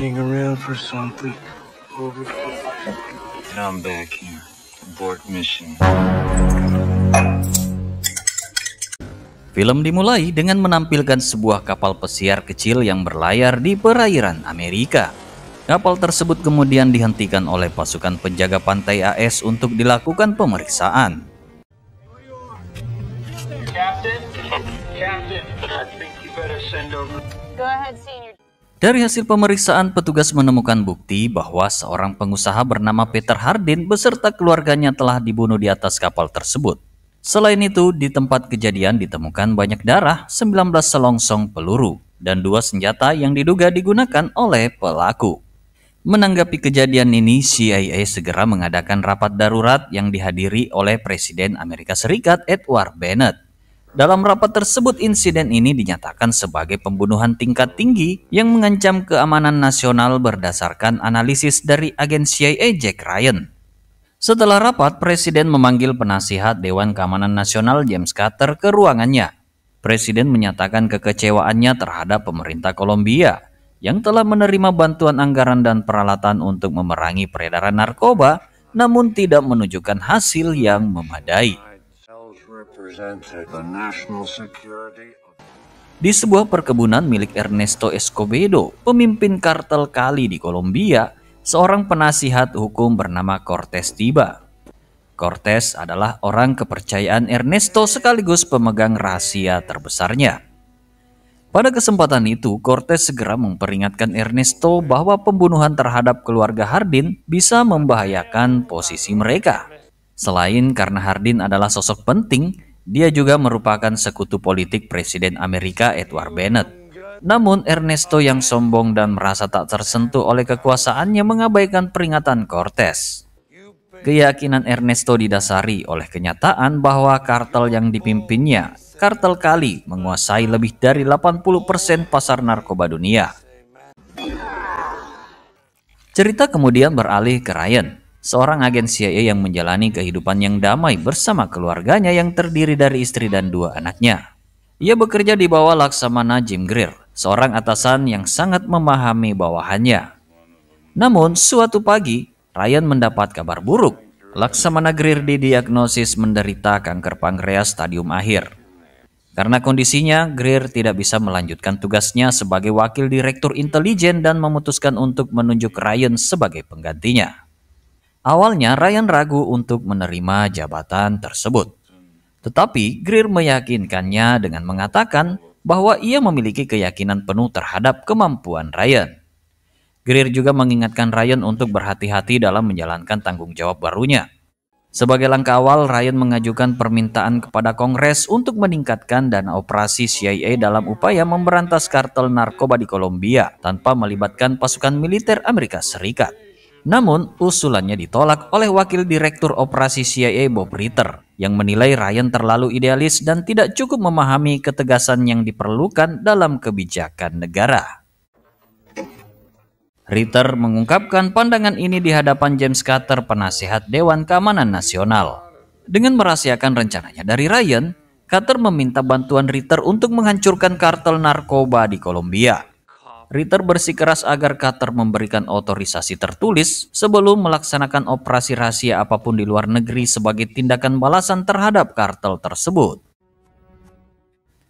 waiting around for something. Over. And I'm back here. Abort mission. Film dimulai dengan menampilkan sebuah kapal pesiar kecil yang berlayar di perairan Amerika. Kapal tersebut kemudian dihentikan oleh pasukan penjaga pantai AS untuk dilakukan pemeriksaan. Captain, Captain, dari hasil pemeriksaan, petugas menemukan bukti bahwa seorang pengusaha bernama Peter Hardin beserta keluarganya telah dibunuh di atas kapal tersebut. Selain itu, di tempat kejadian ditemukan banyak darah, 19 selongsong peluru, dan dua senjata yang diduga digunakan oleh pelaku. Menanggapi kejadian ini, CIA segera mengadakan rapat darurat yang dihadiri oleh Presiden Amerika Serikat Edward Bennett. Dalam rapat tersebut, insiden ini dinyatakan sebagai pembunuhan tingkat tinggi yang mengancam keamanan nasional berdasarkan analisis dari agen CIA Jack Ryan. Setelah rapat, Presiden memanggil penasihat Dewan Keamanan Nasional James Carter ke ruangannya. Presiden menyatakan kekecewaannya terhadap pemerintah Kolombia yang telah menerima bantuan anggaran dan peralatan untuk memerangi peredaran narkoba namun tidak menunjukkan hasil yang memadai. Di sebuah perkebunan milik Ernesto Escobedo, pemimpin kartel kali di Kolombia, seorang penasihat hukum bernama Cortes tiba. Cortes adalah orang kepercayaan Ernesto sekaligus pemegang rahasia terbesarnya. Pada kesempatan itu, Cortes segera memperingatkan Ernesto bahwa pembunuhan terhadap keluarga Hardin bisa membahayakan posisi mereka. Selain karena Hardin adalah sosok penting, dia juga merupakan sekutu politik Presiden Amerika Edward Bennett. Namun Ernesto yang sombong dan merasa tak tersentuh oleh kekuasaannya mengabaikan peringatan Cortez. Keyakinan Ernesto didasari oleh kenyataan bahwa kartel yang dipimpinnya, kartel Kali, menguasai lebih dari 80% pasar narkoba dunia. Cerita kemudian beralih ke Ryan seorang agen CIA yang menjalani kehidupan yang damai bersama keluarganya yang terdiri dari istri dan dua anaknya. Ia bekerja di bawah laksamana Jim Greer, seorang atasan yang sangat memahami bawahannya. Namun, suatu pagi, Ryan mendapat kabar buruk. Laksamana Greer didiagnosis menderita kanker pankreas stadium akhir. Karena kondisinya, Greer tidak bisa melanjutkan tugasnya sebagai wakil direktur intelijen dan memutuskan untuk menunjuk Ryan sebagai penggantinya. Awalnya Ryan ragu untuk menerima jabatan tersebut. Tetapi Greer meyakinkannya dengan mengatakan bahwa ia memiliki keyakinan penuh terhadap kemampuan Ryan. Greer juga mengingatkan Ryan untuk berhati-hati dalam menjalankan tanggung jawab barunya. Sebagai langkah awal, Ryan mengajukan permintaan kepada Kongres untuk meningkatkan dana operasi CIA dalam upaya memberantas kartel narkoba di Kolombia tanpa melibatkan pasukan militer Amerika Serikat. Namun, usulannya ditolak oleh Wakil Direktur Operasi CIA Bob Ritter yang menilai Ryan terlalu idealis dan tidak cukup memahami ketegasan yang diperlukan dalam kebijakan negara. Ritter mengungkapkan pandangan ini di hadapan James Carter, penasehat Dewan Keamanan Nasional. Dengan merahasiakan rencananya dari Ryan, Carter meminta bantuan Ritter untuk menghancurkan kartel narkoba di Kolombia. Ritter bersikeras agar Qatar memberikan otorisasi tertulis sebelum melaksanakan operasi rahasia apapun di luar negeri sebagai tindakan balasan terhadap kartel tersebut.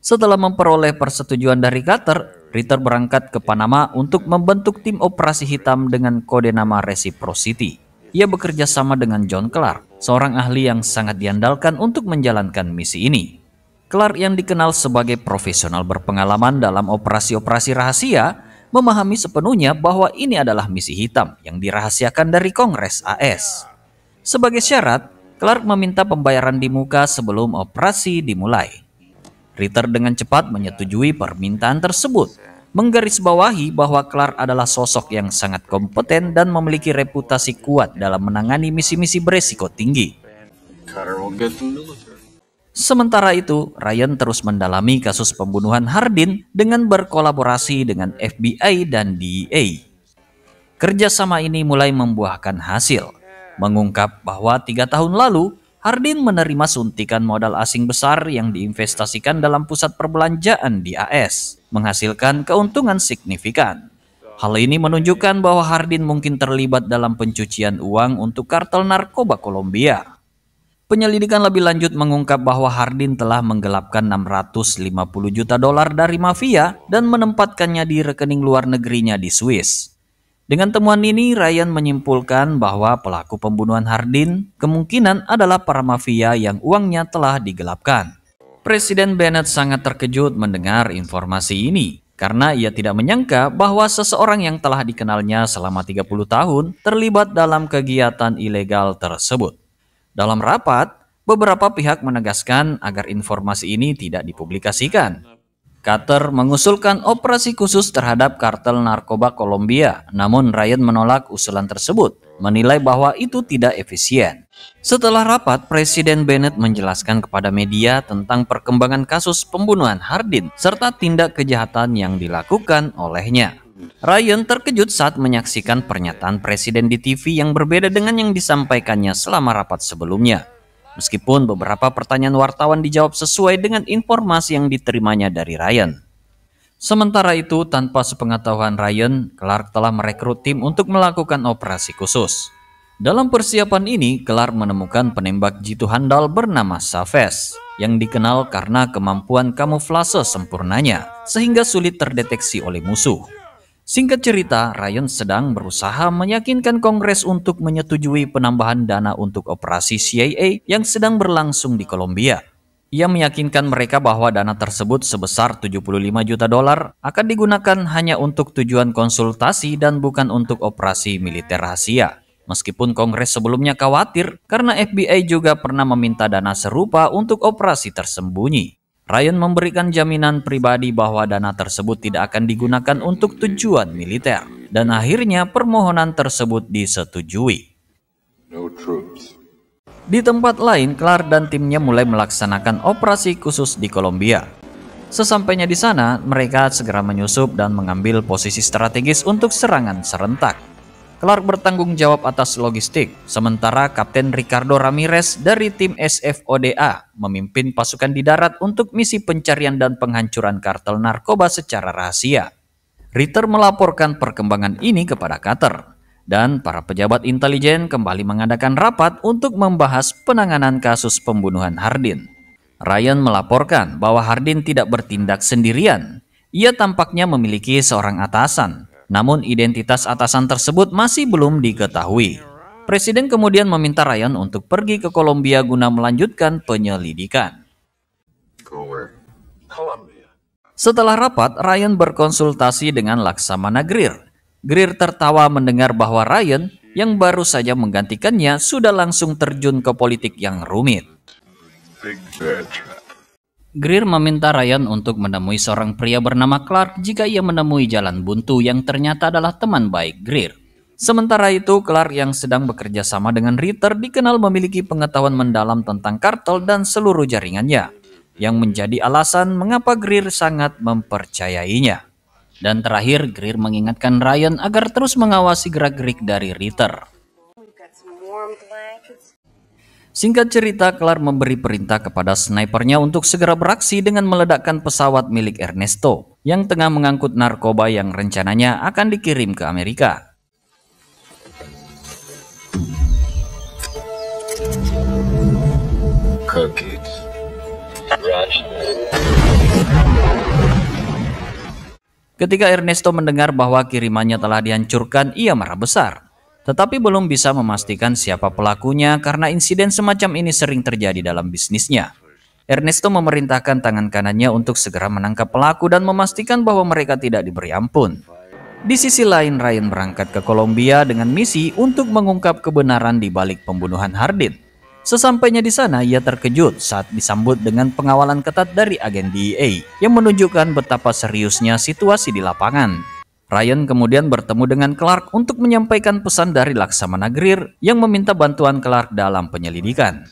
Setelah memperoleh persetujuan dari Qatar, Ritter berangkat ke Panama untuk membentuk tim operasi hitam dengan kode nama Reciprocity. Ia bekerja sama dengan John Clark, seorang ahli yang sangat diandalkan untuk menjalankan misi ini. Clark yang dikenal sebagai profesional berpengalaman dalam operasi-operasi rahasia memahami sepenuhnya bahwa ini adalah misi hitam yang dirahasiakan dari Kongres AS. Sebagai syarat, Clark meminta pembayaran di muka sebelum operasi dimulai. Ritter dengan cepat menyetujui permintaan tersebut, menggarisbawahi bahwa Clark adalah sosok yang sangat kompeten dan memiliki reputasi kuat dalam menangani misi-misi beresiko tinggi. Sementara itu, Ryan terus mendalami kasus pembunuhan Hardin dengan berkolaborasi dengan FBI dan DEA. Kerjasama ini mulai membuahkan hasil, mengungkap bahwa tiga tahun lalu Hardin menerima suntikan modal asing besar yang diinvestasikan dalam pusat perbelanjaan di AS, menghasilkan keuntungan signifikan. Hal ini menunjukkan bahwa Hardin mungkin terlibat dalam pencucian uang untuk kartel narkoba Kolombia. Penyelidikan lebih lanjut mengungkap bahwa Hardin telah menggelapkan 650 juta dolar dari mafia dan menempatkannya di rekening luar negerinya di Swiss. Dengan temuan ini, Ryan menyimpulkan bahwa pelaku pembunuhan Hardin kemungkinan adalah para mafia yang uangnya telah digelapkan. Presiden Bennett sangat terkejut mendengar informasi ini karena ia tidak menyangka bahwa seseorang yang telah dikenalnya selama 30 tahun terlibat dalam kegiatan ilegal tersebut. Dalam rapat, beberapa pihak menegaskan agar informasi ini tidak dipublikasikan. Carter mengusulkan operasi khusus terhadap kartel narkoba Kolombia, namun Ryan menolak usulan tersebut, menilai bahwa itu tidak efisien. Setelah rapat, Presiden Bennett menjelaskan kepada media tentang perkembangan kasus pembunuhan Hardin serta tindak kejahatan yang dilakukan olehnya. Ryan terkejut saat menyaksikan pernyataan presiden di TV yang berbeda dengan yang disampaikannya selama rapat sebelumnya. Meskipun beberapa pertanyaan wartawan dijawab sesuai dengan informasi yang diterimanya dari Ryan. Sementara itu, tanpa sepengetahuan Ryan, Clark telah merekrut tim untuk melakukan operasi khusus. Dalam persiapan ini, Clark menemukan penembak jitu handal bernama Saves yang dikenal karena kemampuan kamuflase sempurnanya sehingga sulit terdeteksi oleh musuh. Singkat cerita, Ryan sedang berusaha meyakinkan Kongres untuk menyetujui penambahan dana untuk operasi CIA yang sedang berlangsung di Kolombia. Ia meyakinkan mereka bahwa dana tersebut sebesar 75 juta dolar akan digunakan hanya untuk tujuan konsultasi dan bukan untuk operasi militer rahasia. Meskipun Kongres sebelumnya khawatir karena FBI juga pernah meminta dana serupa untuk operasi tersembunyi. Ryan memberikan jaminan pribadi bahwa dana tersebut tidak akan digunakan untuk tujuan militer, dan akhirnya permohonan tersebut disetujui. No Di tempat lain, Clark dan timnya mulai melaksanakan operasi khusus di Kolombia. Sesampainya di sana, mereka segera menyusup dan mengambil posisi strategis untuk serangan serentak. Clark bertanggung jawab atas logistik, sementara Kapten Ricardo Ramirez dari tim SFODA memimpin pasukan di darat untuk misi pencarian dan penghancuran kartel narkoba secara rahasia. Ritter melaporkan perkembangan ini kepada Carter, dan para pejabat intelijen kembali mengadakan rapat untuk membahas penanganan kasus pembunuhan Hardin. Ryan melaporkan bahwa Hardin tidak bertindak sendirian. Ia tampaknya memiliki seorang atasan, namun identitas atasan tersebut masih belum diketahui. Presiden kemudian meminta Ryan untuk pergi ke Kolombia guna melanjutkan penyelidikan. Setelah rapat, Ryan berkonsultasi dengan Laksamana Greer. Greer tertawa mendengar bahwa Ryan yang baru saja menggantikannya sudah langsung terjun ke politik yang rumit. Greer meminta Ryan untuk menemui seorang pria bernama Clark jika ia menemui jalan buntu yang ternyata adalah teman baik Greer. Sementara itu, Clark yang sedang bekerja sama dengan Ritter dikenal memiliki pengetahuan mendalam tentang kartel dan seluruh jaringannya, yang menjadi alasan mengapa Greer sangat mempercayainya. Dan terakhir, Greer mengingatkan Ryan agar terus mengawasi gerak-gerik dari Ritter. Singkat cerita, Clark memberi perintah kepada snipernya untuk segera beraksi dengan meledakkan pesawat milik Ernesto yang tengah mengangkut narkoba yang rencananya akan dikirim ke Amerika. Ketika Ernesto mendengar bahwa kirimannya telah dihancurkan, ia marah besar tetapi belum bisa memastikan siapa pelakunya karena insiden semacam ini sering terjadi dalam bisnisnya. Ernesto memerintahkan tangan kanannya untuk segera menangkap pelaku dan memastikan bahwa mereka tidak diberi ampun. Di sisi lain, Ryan berangkat ke Kolombia dengan misi untuk mengungkap kebenaran di balik pembunuhan Hardin. Sesampainya di sana, ia terkejut saat disambut dengan pengawalan ketat dari agen DEA yang menunjukkan betapa seriusnya situasi di lapangan. Ryan kemudian bertemu dengan Clark untuk menyampaikan pesan dari Laksamana Greer yang meminta bantuan Clark dalam penyelidikan.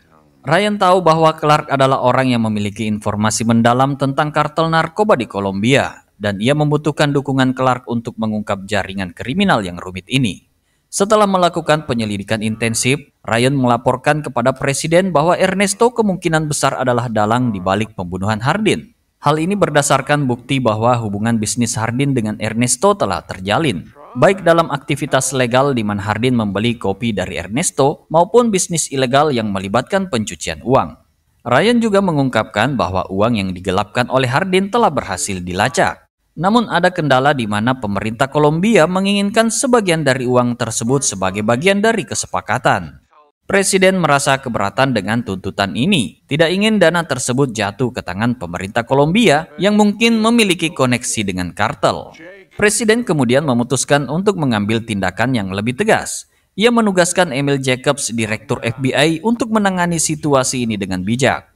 Ryan tahu bahwa Clark adalah orang yang memiliki informasi mendalam tentang kartel narkoba di Kolombia dan ia membutuhkan dukungan Clark untuk mengungkap jaringan kriminal yang rumit ini. Setelah melakukan penyelidikan intensif, Ryan melaporkan kepada presiden bahwa Ernesto kemungkinan besar adalah dalang di balik pembunuhan Hardin. Hal ini berdasarkan bukti bahwa hubungan bisnis Hardin dengan Ernesto telah terjalin, baik dalam aktivitas legal di mana Hardin membeli kopi dari Ernesto maupun bisnis ilegal yang melibatkan pencucian uang. Ryan juga mengungkapkan bahwa uang yang digelapkan oleh Hardin telah berhasil dilacak. Namun ada kendala di mana pemerintah Kolombia menginginkan sebagian dari uang tersebut sebagai bagian dari kesepakatan. Presiden merasa keberatan dengan tuntutan ini. Tidak ingin dana tersebut jatuh ke tangan pemerintah Kolombia yang mungkin memiliki koneksi dengan kartel. Presiden kemudian memutuskan untuk mengambil tindakan yang lebih tegas. Ia menugaskan Emil Jacobs, Direktur FBI, untuk menangani situasi ini dengan bijak.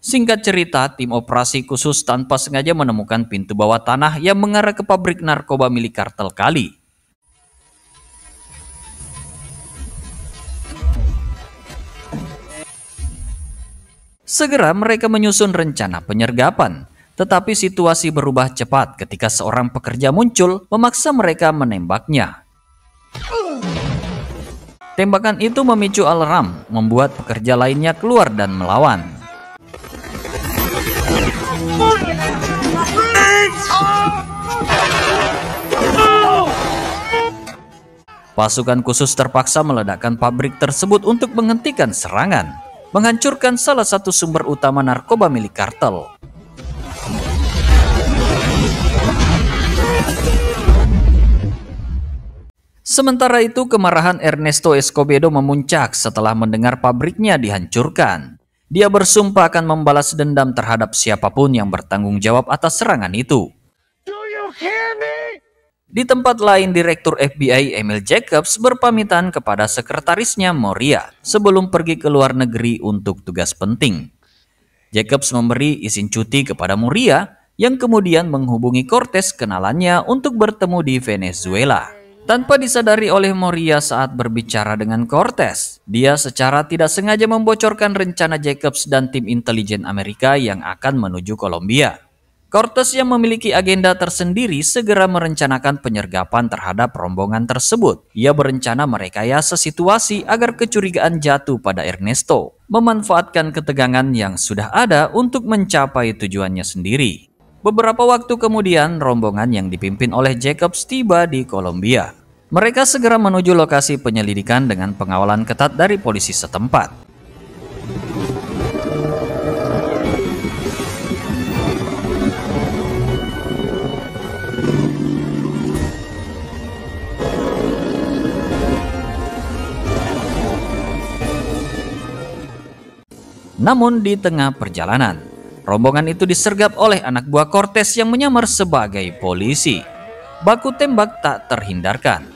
Singkat cerita, tim operasi khusus tanpa sengaja menemukan pintu bawah tanah yang mengarah ke pabrik narkoba milik kartel Kali. Segera mereka menyusun rencana penyergapan. Tetapi situasi berubah cepat ketika seorang pekerja muncul memaksa mereka menembaknya. Tembakan itu memicu alarm, membuat pekerja lainnya keluar dan melawan. Pasukan khusus terpaksa meledakkan pabrik tersebut untuk menghentikan serangan menghancurkan salah satu sumber utama narkoba milik kartel. Sementara itu, kemarahan Ernesto Escobedo memuncak setelah mendengar pabriknya dihancurkan. Dia bersumpah akan membalas dendam terhadap siapapun yang bertanggung jawab atas serangan itu. Di tempat lain, Direktur FBI Emil Jacobs berpamitan kepada sekretarisnya Moria sebelum pergi ke luar negeri untuk tugas penting. Jacobs memberi izin cuti kepada Moria yang kemudian menghubungi Cortez kenalannya untuk bertemu di Venezuela. Tanpa disadari oleh Moria saat berbicara dengan Cortez, dia secara tidak sengaja membocorkan rencana Jacobs dan tim intelijen Amerika yang akan menuju Kolombia. Cortes yang memiliki agenda tersendiri segera merencanakan penyergapan terhadap rombongan tersebut. Ia berencana merekayasa situasi agar kecurigaan jatuh pada Ernesto, memanfaatkan ketegangan yang sudah ada untuk mencapai tujuannya sendiri. Beberapa waktu kemudian, rombongan yang dipimpin oleh Jacobs tiba di Kolombia. Mereka segera menuju lokasi penyelidikan dengan pengawalan ketat dari polisi setempat. Namun di tengah perjalanan, rombongan itu disergap oleh anak buah Cortez yang menyamar sebagai polisi. Baku tembak tak terhindarkan.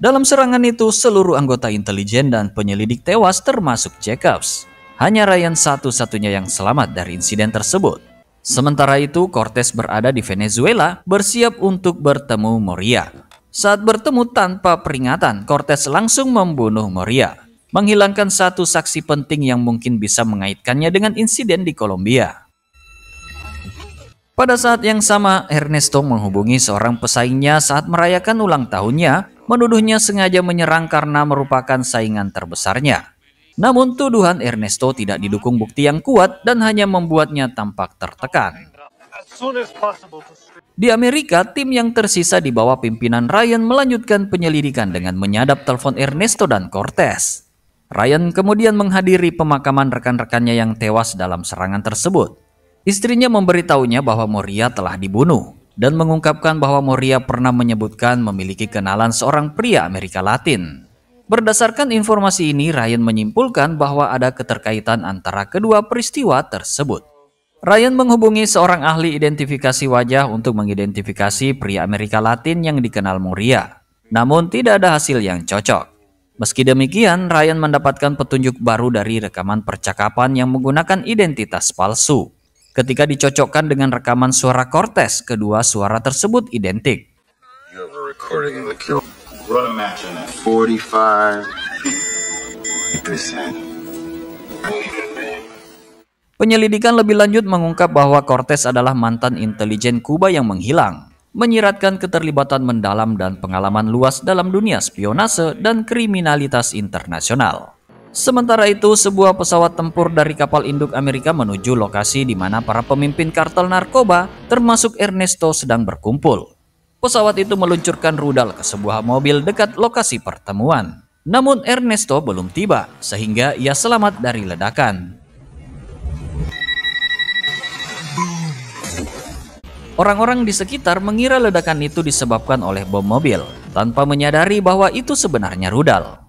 Dalam serangan itu, seluruh anggota intelijen dan penyelidik tewas termasuk Jacobs. Hanya Ryan satu-satunya yang selamat dari insiden tersebut. Sementara itu, Cortez berada di Venezuela bersiap untuk bertemu Moria. Saat bertemu tanpa peringatan, Cortez langsung membunuh Moria, menghilangkan satu saksi penting yang mungkin bisa mengaitkannya dengan insiden di Kolombia. Pada saat yang sama, Ernesto menghubungi seorang pesaingnya saat merayakan ulang tahunnya menuduhnya sengaja menyerang karena merupakan saingan terbesarnya. Namun tuduhan Ernesto tidak didukung bukti yang kuat dan hanya membuatnya tampak tertekan. Di Amerika, tim yang tersisa di bawah pimpinan Ryan melanjutkan penyelidikan dengan menyadap telepon Ernesto dan Cortez. Ryan kemudian menghadiri pemakaman rekan-rekannya yang tewas dalam serangan tersebut. Istrinya memberitahunya bahwa Moria telah dibunuh dan mengungkapkan bahwa Moria pernah menyebutkan memiliki kenalan seorang pria Amerika Latin. Berdasarkan informasi ini, Ryan menyimpulkan bahwa ada keterkaitan antara kedua peristiwa tersebut. Ryan menghubungi seorang ahli identifikasi wajah untuk mengidentifikasi pria Amerika Latin yang dikenal Moria. Namun tidak ada hasil yang cocok. Meski demikian, Ryan mendapatkan petunjuk baru dari rekaman percakapan yang menggunakan identitas palsu. Ketika dicocokkan dengan rekaman suara Cortez, kedua suara tersebut identik. Penyelidikan lebih lanjut mengungkap bahwa Cortez adalah mantan intelijen Kuba yang menghilang, menyiratkan keterlibatan mendalam dan pengalaman luas dalam dunia spionase dan kriminalitas internasional. Sementara itu, sebuah pesawat tempur dari kapal induk Amerika menuju lokasi di mana para pemimpin kartel narkoba termasuk Ernesto sedang berkumpul. Pesawat itu meluncurkan rudal ke sebuah mobil dekat lokasi pertemuan. Namun Ernesto belum tiba sehingga ia selamat dari ledakan. Orang-orang di sekitar mengira ledakan itu disebabkan oleh bom mobil tanpa menyadari bahwa itu sebenarnya rudal.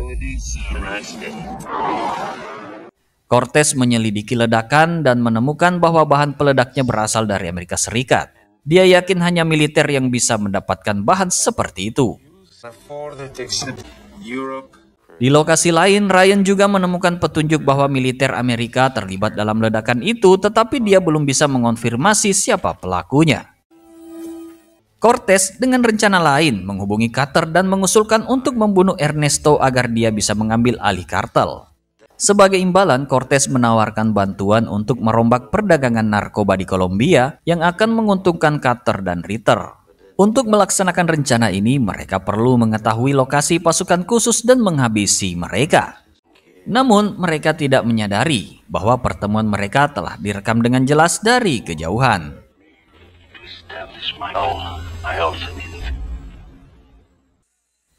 Uh, Cortez menyelidiki ledakan dan menemukan bahwa bahan peledaknya berasal dari Amerika Serikat. Dia yakin hanya militer yang bisa mendapatkan bahan seperti itu. Di lokasi lain, Ryan juga menemukan petunjuk bahwa militer Amerika terlibat dalam ledakan itu, tetapi dia belum bisa mengonfirmasi siapa pelakunya. Cortes dengan rencana lain menghubungi Carter dan mengusulkan untuk membunuh Ernesto agar dia bisa mengambil alih kartel. Sebagai imbalan, Cortes menawarkan bantuan untuk merombak perdagangan narkoba di Kolombia yang akan menguntungkan Carter dan Ritter. Untuk melaksanakan rencana ini, mereka perlu mengetahui lokasi pasukan khusus dan menghabisi mereka. Namun, mereka tidak menyadari bahwa pertemuan mereka telah direkam dengan jelas dari kejauhan.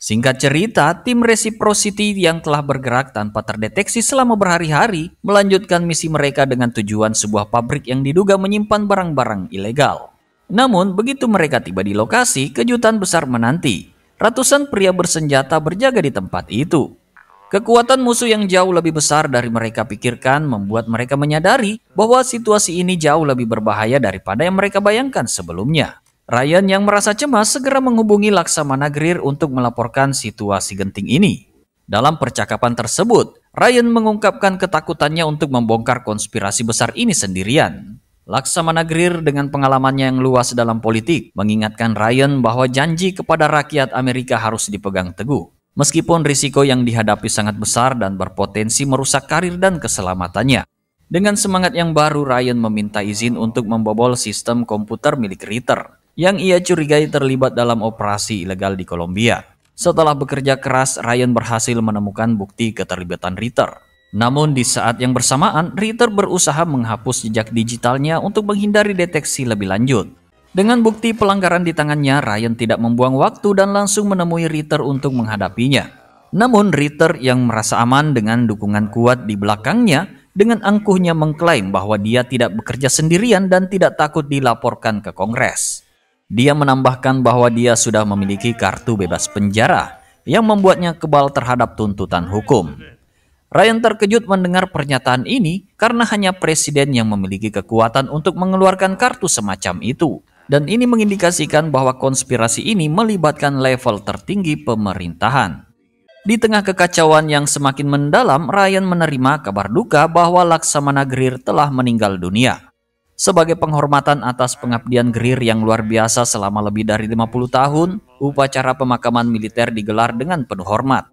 Singkat cerita, tim Reciprocity yang telah bergerak tanpa terdeteksi selama berhari-hari melanjutkan misi mereka dengan tujuan sebuah pabrik yang diduga menyimpan barang-barang ilegal. Namun, begitu mereka tiba di lokasi, kejutan besar menanti. Ratusan pria bersenjata berjaga di tempat itu. Kekuatan musuh yang jauh lebih besar dari mereka pikirkan membuat mereka menyadari bahwa situasi ini jauh lebih berbahaya daripada yang mereka bayangkan sebelumnya. Ryan yang merasa cemas segera menghubungi Laksamana Greer untuk melaporkan situasi genting ini. Dalam percakapan tersebut, Ryan mengungkapkan ketakutannya untuk membongkar konspirasi besar ini sendirian. Laksamana Greer dengan pengalamannya yang luas dalam politik mengingatkan Ryan bahwa janji kepada rakyat Amerika harus dipegang teguh. Meskipun risiko yang dihadapi sangat besar dan berpotensi merusak karir dan keselamatannya. Dengan semangat yang baru, Ryan meminta izin untuk membobol sistem komputer milik Ritter yang ia curigai terlibat dalam operasi ilegal di Kolombia. Setelah bekerja keras, Ryan berhasil menemukan bukti keterlibatan Ritter. Namun di saat yang bersamaan, Ritter berusaha menghapus jejak digitalnya untuk menghindari deteksi lebih lanjut. Dengan bukti pelanggaran di tangannya, Ryan tidak membuang waktu dan langsung menemui Ritter untuk menghadapinya. Namun Ritter yang merasa aman dengan dukungan kuat di belakangnya dengan angkuhnya mengklaim bahwa dia tidak bekerja sendirian dan tidak takut dilaporkan ke Kongres. Dia menambahkan bahwa dia sudah memiliki kartu bebas penjara yang membuatnya kebal terhadap tuntutan hukum. Ryan terkejut mendengar pernyataan ini karena hanya presiden yang memiliki kekuatan untuk mengeluarkan kartu semacam itu dan ini mengindikasikan bahwa konspirasi ini melibatkan level tertinggi pemerintahan. Di tengah kekacauan yang semakin mendalam, Ryan menerima kabar duka bahwa Laksamana Greer telah meninggal dunia. Sebagai penghormatan atas pengabdian Greer yang luar biasa selama lebih dari 50 tahun, upacara pemakaman militer digelar dengan penuh hormat.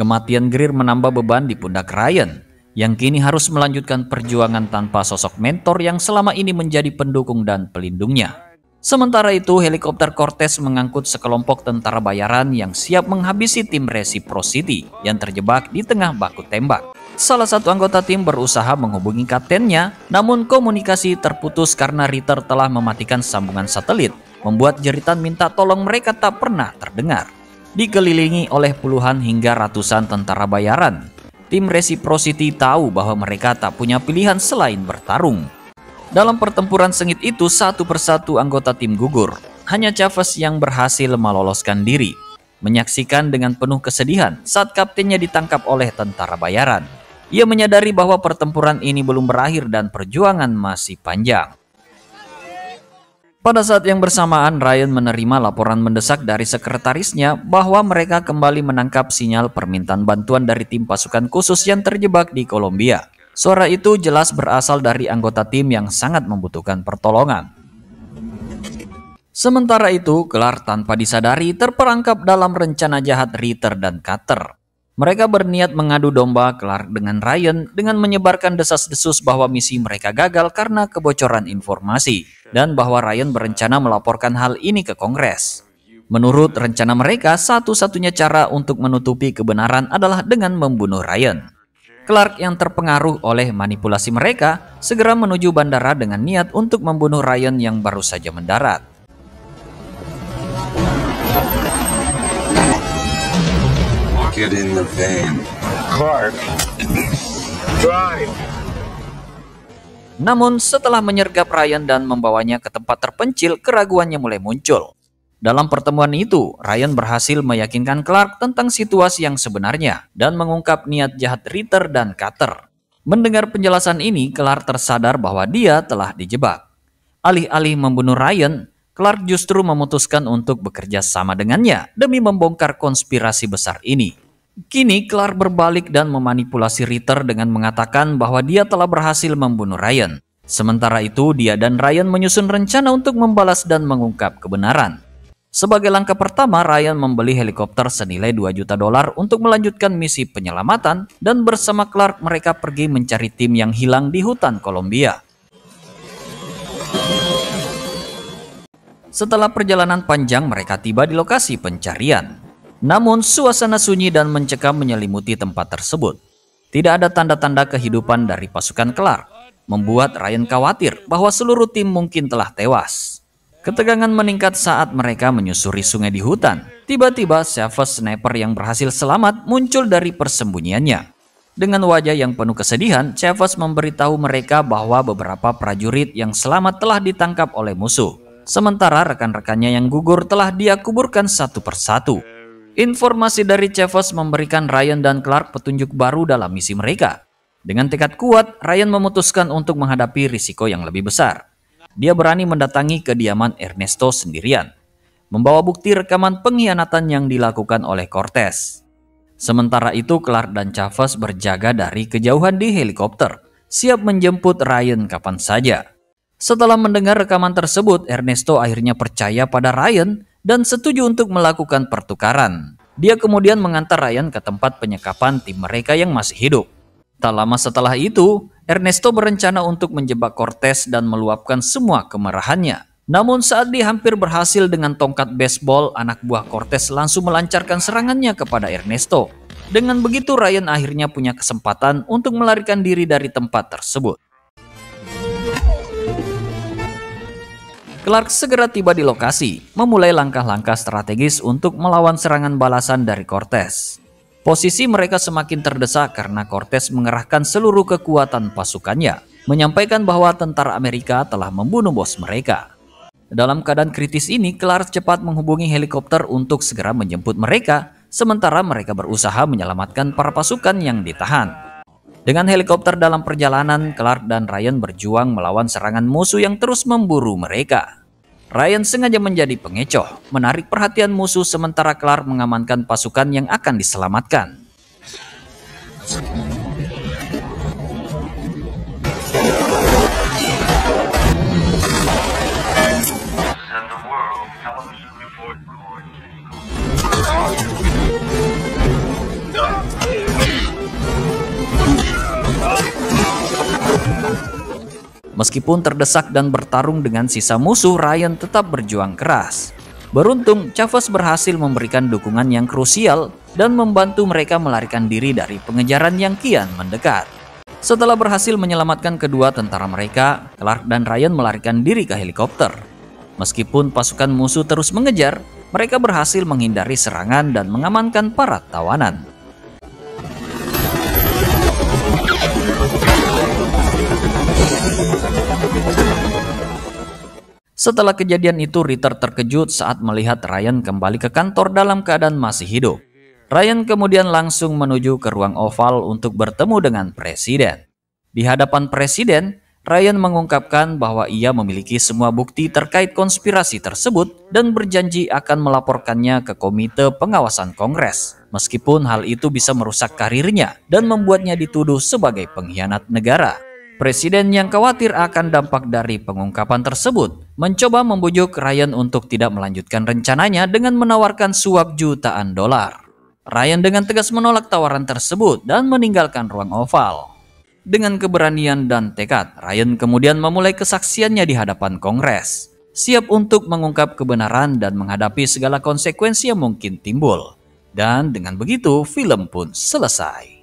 Kematian Greer menambah beban di pundak Ryan, yang kini harus melanjutkan perjuangan tanpa sosok mentor yang selama ini menjadi pendukung dan pelindungnya. Sementara itu, helikopter Cortez mengangkut sekelompok tentara bayaran yang siap menghabisi tim Reciprocity yang terjebak di tengah baku tembak. Salah satu anggota tim berusaha menghubungi kaptennya, namun komunikasi terputus karena Ritter telah mematikan sambungan satelit, membuat jeritan minta tolong mereka tak pernah terdengar. Dikelilingi oleh puluhan hingga ratusan tentara bayaran, tim Reciprocity tahu bahwa mereka tak punya pilihan selain bertarung. Dalam pertempuran sengit itu, satu persatu anggota tim gugur. Hanya Chavez yang berhasil meloloskan diri. Menyaksikan dengan penuh kesedihan saat kaptennya ditangkap oleh tentara bayaran. Ia menyadari bahwa pertempuran ini belum berakhir dan perjuangan masih panjang. Pada saat yang bersamaan, Ryan menerima laporan mendesak dari sekretarisnya bahwa mereka kembali menangkap sinyal permintaan bantuan dari tim pasukan khusus yang terjebak di Kolombia. Suara itu jelas berasal dari anggota tim yang sangat membutuhkan pertolongan. Sementara itu, Gelar tanpa disadari terperangkap dalam rencana jahat Ritter dan Cutter. Mereka berniat mengadu domba Clark dengan Ryan dengan menyebarkan desas-desus bahwa misi mereka gagal karena kebocoran informasi dan bahwa Ryan berencana melaporkan hal ini ke Kongres. Menurut rencana mereka, satu-satunya cara untuk menutupi kebenaran adalah dengan membunuh Ryan. Clark yang terpengaruh oleh manipulasi mereka segera menuju bandara dengan niat untuk membunuh Ryan yang baru saja mendarat. Namun setelah menyergap Ryan dan membawanya ke tempat terpencil, keraguannya mulai muncul. Dalam pertemuan itu, Ryan berhasil meyakinkan Clark tentang situasi yang sebenarnya dan mengungkap niat jahat Ritter dan Cutter. Mendengar penjelasan ini, Clark tersadar bahwa dia telah dijebak. Alih-alih membunuh Ryan, Clark justru memutuskan untuk bekerja sama dengannya demi membongkar konspirasi besar ini. Kini Clark berbalik dan memanipulasi Ritter dengan mengatakan bahwa dia telah berhasil membunuh Ryan. Sementara itu, dia dan Ryan menyusun rencana untuk membalas dan mengungkap kebenaran. Sebagai langkah pertama, Ryan membeli helikopter senilai 2 juta dolar untuk melanjutkan misi penyelamatan dan bersama Clark mereka pergi mencari tim yang hilang di hutan Kolombia. Setelah perjalanan panjang, mereka tiba di lokasi pencarian. Namun, suasana sunyi dan mencekam menyelimuti tempat tersebut. Tidak ada tanda-tanda kehidupan dari pasukan Clark, membuat Ryan khawatir bahwa seluruh tim mungkin telah tewas. Ketegangan meningkat saat mereka menyusuri sungai di hutan. Tiba-tiba Savage Sniper yang berhasil selamat muncul dari persembunyiannya. Dengan wajah yang penuh kesedihan, Savage memberitahu mereka bahwa beberapa prajurit yang selamat telah ditangkap oleh musuh. Sementara rekan-rekannya yang gugur telah dia kuburkan satu persatu. Informasi dari Chavez memberikan Ryan dan Clark petunjuk baru dalam misi mereka. Dengan tekad kuat, Ryan memutuskan untuk menghadapi risiko yang lebih besar. Dia berani mendatangi kediaman Ernesto sendirian, membawa bukti rekaman pengkhianatan yang dilakukan oleh Cortez. Sementara itu, Clark dan Chavez berjaga dari kejauhan di helikopter, siap menjemput Ryan kapan saja. Setelah mendengar rekaman tersebut, Ernesto akhirnya percaya pada Ryan dan setuju untuk melakukan pertukaran. Dia kemudian mengantar Ryan ke tempat penyekapan tim mereka yang masih hidup. Tak lama setelah itu, Ernesto berencana untuk menjebak Cortez dan meluapkan semua kemarahannya. Namun saat dia hampir berhasil dengan tongkat baseball, anak buah Cortez langsung melancarkan serangannya kepada Ernesto. Dengan begitu Ryan akhirnya punya kesempatan untuk melarikan diri dari tempat tersebut. Clark segera tiba di lokasi, memulai langkah-langkah strategis untuk melawan serangan balasan dari Cortez. Posisi mereka semakin terdesak karena Cortez mengerahkan seluruh kekuatan pasukannya, menyampaikan bahwa tentara Amerika telah membunuh bos mereka. Dalam keadaan kritis ini, Clark cepat menghubungi helikopter untuk segera menjemput mereka, sementara mereka berusaha menyelamatkan para pasukan yang ditahan. Dengan helikopter dalam perjalanan, Clark dan Ryan berjuang melawan serangan musuh yang terus memburu mereka. Ryan sengaja menjadi pengecoh, menarik perhatian musuh sementara Clark mengamankan pasukan yang akan diselamatkan. Meskipun terdesak dan bertarung dengan sisa musuh, Ryan tetap berjuang keras. Beruntung, Chavez berhasil memberikan dukungan yang krusial dan membantu mereka melarikan diri dari pengejaran yang kian mendekat. Setelah berhasil menyelamatkan kedua tentara mereka, Clark dan Ryan melarikan diri ke helikopter. Meskipun pasukan musuh terus mengejar, mereka berhasil menghindari serangan dan mengamankan para tawanan. Setelah kejadian itu, Ritter terkejut saat melihat Ryan kembali ke kantor dalam keadaan masih hidup. Ryan kemudian langsung menuju ke ruang oval untuk bertemu dengan presiden. Di hadapan presiden, Ryan mengungkapkan bahwa ia memiliki semua bukti terkait konspirasi tersebut dan berjanji akan melaporkannya ke Komite Pengawasan Kongres, meskipun hal itu bisa merusak karirnya dan membuatnya dituduh sebagai pengkhianat negara. Presiden yang khawatir akan dampak dari pengungkapan tersebut mencoba membujuk Ryan untuk tidak melanjutkan rencananya dengan menawarkan suap jutaan dolar. Ryan dengan tegas menolak tawaran tersebut dan meninggalkan ruang oval. Dengan keberanian dan tekad, Ryan kemudian memulai kesaksiannya di hadapan Kongres, siap untuk mengungkap kebenaran dan menghadapi segala konsekuensi yang mungkin timbul. Dan dengan begitu, film pun selesai.